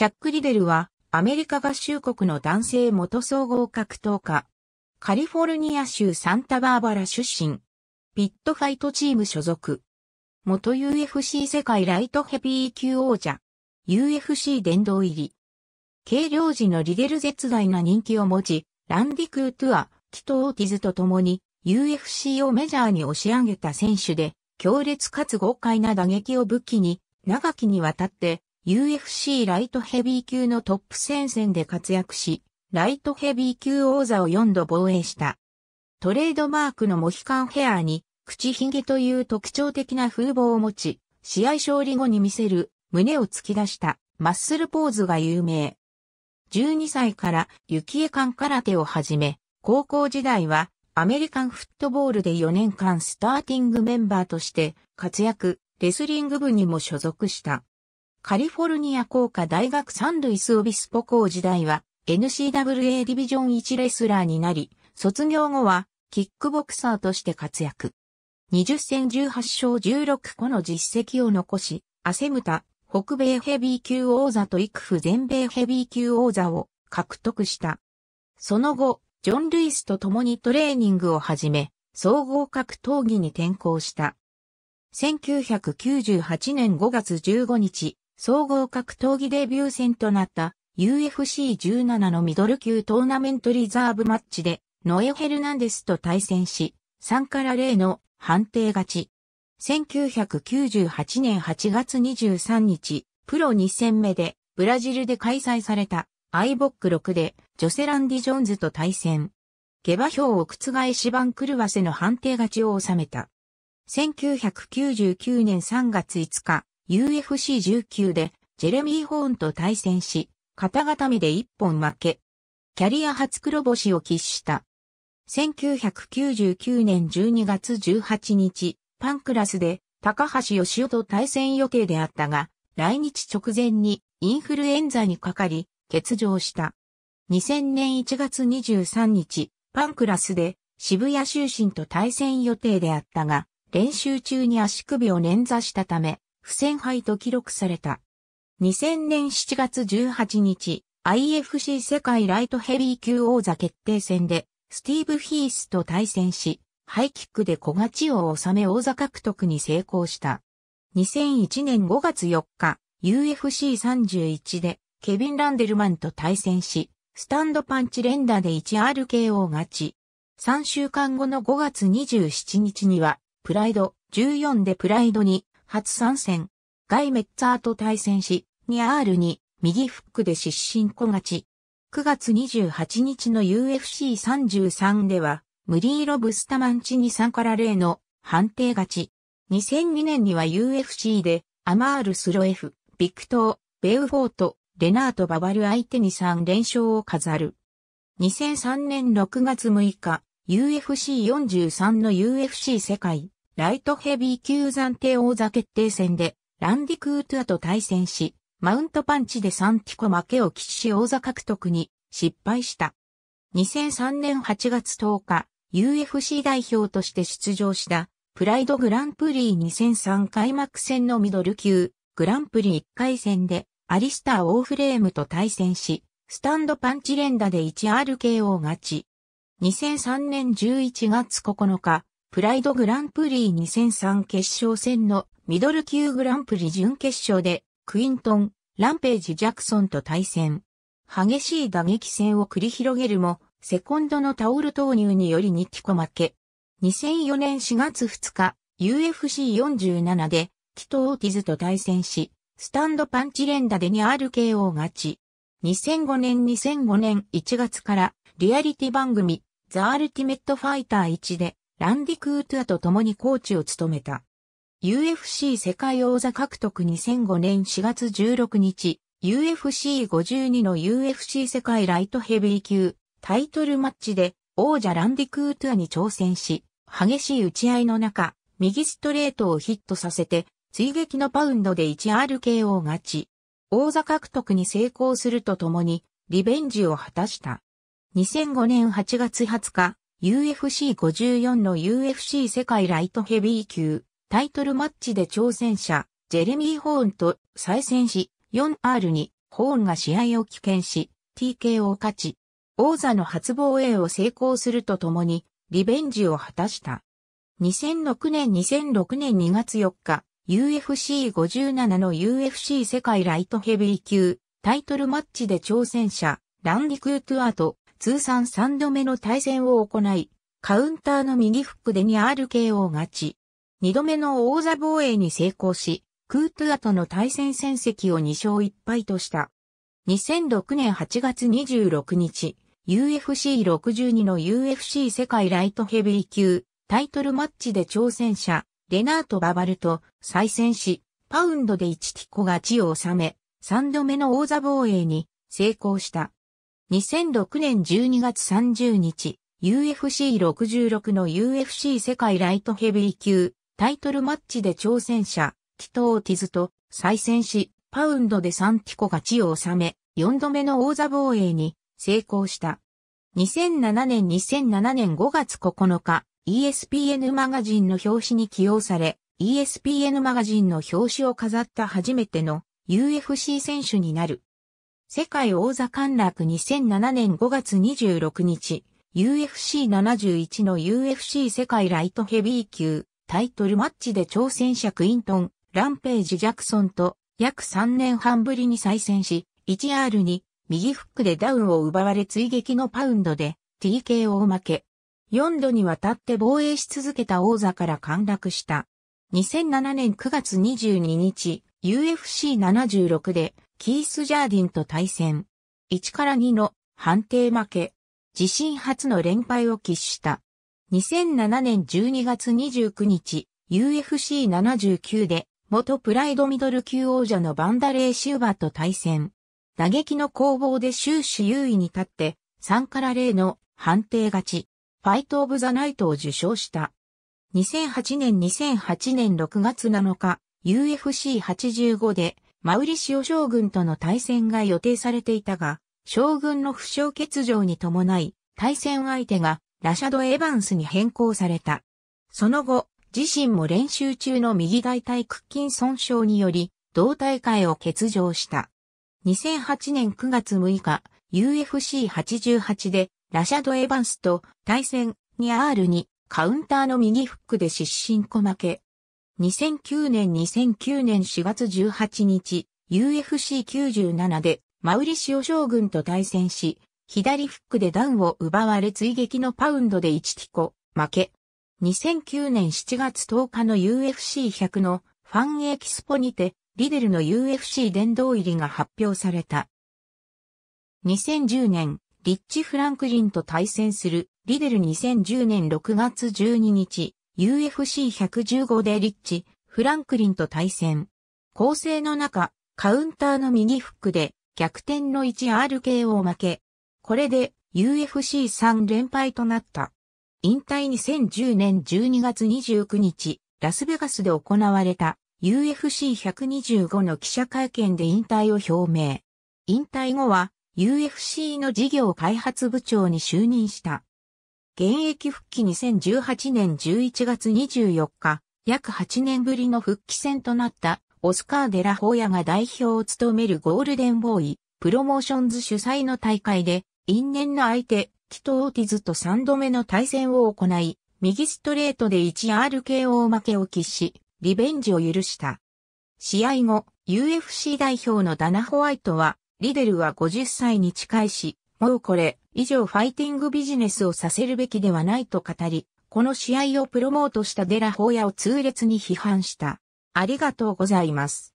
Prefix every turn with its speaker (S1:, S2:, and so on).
S1: チャック・リデルは、アメリカ合衆国の男性元総合格闘家。カリフォルニア州サンタバーバラ出身。ピットファイトチーム所属。元 UFC 世界ライトヘビー級王者。UFC 殿堂入り。軽量時のリデル絶大な人気を持ち、ランディ・クートゥア、キト・オーティズと共に UFC をメジャーに押し上げた選手で、強烈かつ豪快な打撃を武器に、長きにわたって UFC ライトヘビー級のトップ戦線で活躍し、ライトヘビー級王座を4度防衛した。トレードマークのモヒカンヘアに、口ひげという特徴的な風貌を持ち、試合勝利後に見せる胸を突き出したマッスルポーズが有名。12歳から雪江館空手を始め、高校時代はアメリカンフットボールで4年間スターティングメンバーとして活躍、レスリング部にも所属した。カリフォルニア工科大学サンルイスオビスポ校時代は n c w a ディビジョン1レスラーになり、卒業後はキックボクサーとして活躍。20戦18勝16個の実績を残し、アセムタ、北米ヘビー級王座とク府全米ヘビー級王座を獲得した。その後、ジョン・ルイスと共にトレーニングを始め、総合格闘技に転向した。1998年5月15日、総合格闘技デビュー戦となった UFC17 のミドル級トーナメントリザーブマッチでノエ・ヘルナンデスと対戦し、3から0の判定勝ち。1998年8月23日、プロ2戦目でブラジルで開催されたアイボック6でジョセランディ・ジョーンズと対戦。下馬評を覆し番狂わせの判定勝ちを収めた。1999年3月5日、UFC19 でジェレミー・ホーンと対戦し、肩固めで一本負け。キャリア初黒星を喫した。1999年12月18日、パンクラスで高橋義夫と対戦予定であったが、来日直前にインフルエンザにかかり、欠場した。2000年1月23日、パンクラスで渋谷就寝と対戦予定であったが、練習中に足首を捻挫したため、不戦敗と記録された。2000年7月18日、IFC 世界ライトヘビー級王座決定戦で、スティーブ・ヒースと対戦し、ハイキックで小勝ちを収め王座獲得に成功した。2001年5月4日、UFC31 で、ケビン・ランデルマンと対戦し、スタンドパンチ連打で 1RKO 勝ち。3週間後の5月27日には、プライド14でプライドに初参戦。ガイ・メッツァーと対戦し、ニアールに右フックで失神小勝ち。9月28日の UFC33 では、ムリーロ・ブスタマンチに3から0の判定勝ち。2002年には UFC で、アマール・スロエフ、ビクトー、ベウフォート、レナート・ババル相手に3連勝を飾る。2003年6月6日、UFC43 の UFC 世界ライトヘビー級暫定王座決定戦で、ランディ・クートゥアと対戦し、マウントパンチでサンティコ負けを喫し王座獲得に失敗した。2003年8月10日、UFC 代表として出場したプライドグランプリ2003開幕戦のミドル級グランプリ1回戦でアリスター・オーフレームと対戦し、スタンドパンチ連打で 1RKO 勝ち。2003年11月9日、プライドグランプリ2003決勝戦のミドル級グランプリ準決勝でクイントン、ランページ・ジャクソンと対戦。激しい打撃戦を繰り広げるも、セコンドのタオル投入によりニッキコ負け。2004年4月2日、UFC47 で、キト・オーティズと対戦し、スタンドパンチ連打で 2RKO 勝ち。2005年2005年1月から、リアリティ番組、ザ・アルティメット・ファイター1で、ランディ・クートゥアと共にコーチを務めた。UFC 世界王座獲得2005年4月16日、UFC52 の UFC 世界ライトヘビー級タイトルマッチで王者ランディ・クートゥアに挑戦し、激しい打ち合いの中、右ストレートをヒットさせて、追撃のパウンドで 1RKO 勝ち。王座獲得に成功するとともに、リベンジを果たした。2005年8月20日、UFC54 の UFC 世界ライトヘビー級タイトルマッチで挑戦者ジェレミー・ホーンと再戦し 4R にホーンが試合を棄権し TKO を勝ち王座の初防衛を成功するとともにリベンジを果たした。2006年2006年2月4日 UFC57 の UFC 世界ライトヘビー級タイトルマッチで挑戦者ランディ・クートゥアと通算3度目の対戦を行い、カウンターの右フックで 2RKO 勝ち。2度目の王座防衛に成功し、クートゥアとの対戦戦績を2勝1敗とした。2006年8月26日、UFC62 の UFC 世界ライトヘビー級タイトルマッチで挑戦者、レナート・ババルと再戦し、パウンドで1ティコが地を収め、3度目の王座防衛に成功した。2006年12月30日、UFC66 の UFC 世界ライトヘビー級タイトルマッチで挑戦者、キトーティズと再戦し、パウンドでサンティコ勝ちを収め、4度目の王座防衛に成功した。2007年2007年5月9日、ESPN マガジンの表紙に起用され、ESPN マガジンの表紙を飾った初めての UFC 選手になる。世界王座陥落2007年5月26日、UFC71 の UFC 世界ライトヘビー級タイトルマッチで挑戦者クイントン、ランページ・ジャクソンと約3年半ぶりに再戦し、1R に右フックでダウンを奪われ追撃のパウンドで TKO を負け、4度にわたって防衛し続けた王座から陥落した。2007年9月22日、UFC76 でキース・ジャーディンと対戦。1から2の判定負け。自身初の連敗を喫した。2007年12月29日、UFC79 で元プライドミドル級王者のバンダレー・シューバーと対戦。打撃の攻防で終始優位に立って、3から0の判定勝ち。ファイト・オブ・ザ・ナイトを受賞した。2008年2008年6月7日、UFC85 でマウリシオ将軍との対戦が予定されていたが、将軍の負傷欠場に伴い、対戦相手がラシャド・エヴァンスに変更された。その後、自身も練習中の右大腿屈筋損傷により、同大会を欠場した。2008年9月6日、UFC88 でラシャド・エヴァンスと対戦に R にカウンターの右フックで失神小負け。2009年2009年4月18日、UFC97 でマウリシオ将軍と対戦し、左フックでダウンを奪われ追撃のパウンドで1ティコ、負け。2009年7月10日の UFC100 のファンエキスポにて、リデルの UFC 殿堂入りが発表された。2010年、リッチ・フランクリンと対戦する、リデル2010年6月12日、UFC115 でリッチ、フランクリンと対戦。構成の中、カウンターの右フックで逆転の 1RK を負け、これで UFC3 連敗となった。引退2010年12月29日、ラスベガスで行われた UFC125 の記者会見で引退を表明。引退後は UFC の事業開発部長に就任した。現役復帰2018年11月24日、約8年ぶりの復帰戦となったオスカー・デラ・ホーヤが代表を務めるゴールデンボーイ、プロモーションズ主催の大会で、因縁の相手、キト・オーティズと3度目の対戦を行い、右ストレートで 1RKO 負けを喫し、リベンジを許した。試合後、UFC 代表のダナ・ホワイトは、リデルは50歳に近いし、もうこれ、以上ファイティングビジネスをさせるべきではないと語り、この試合をプロモートしたデラホーヤを痛烈に批判した。ありがとうございます。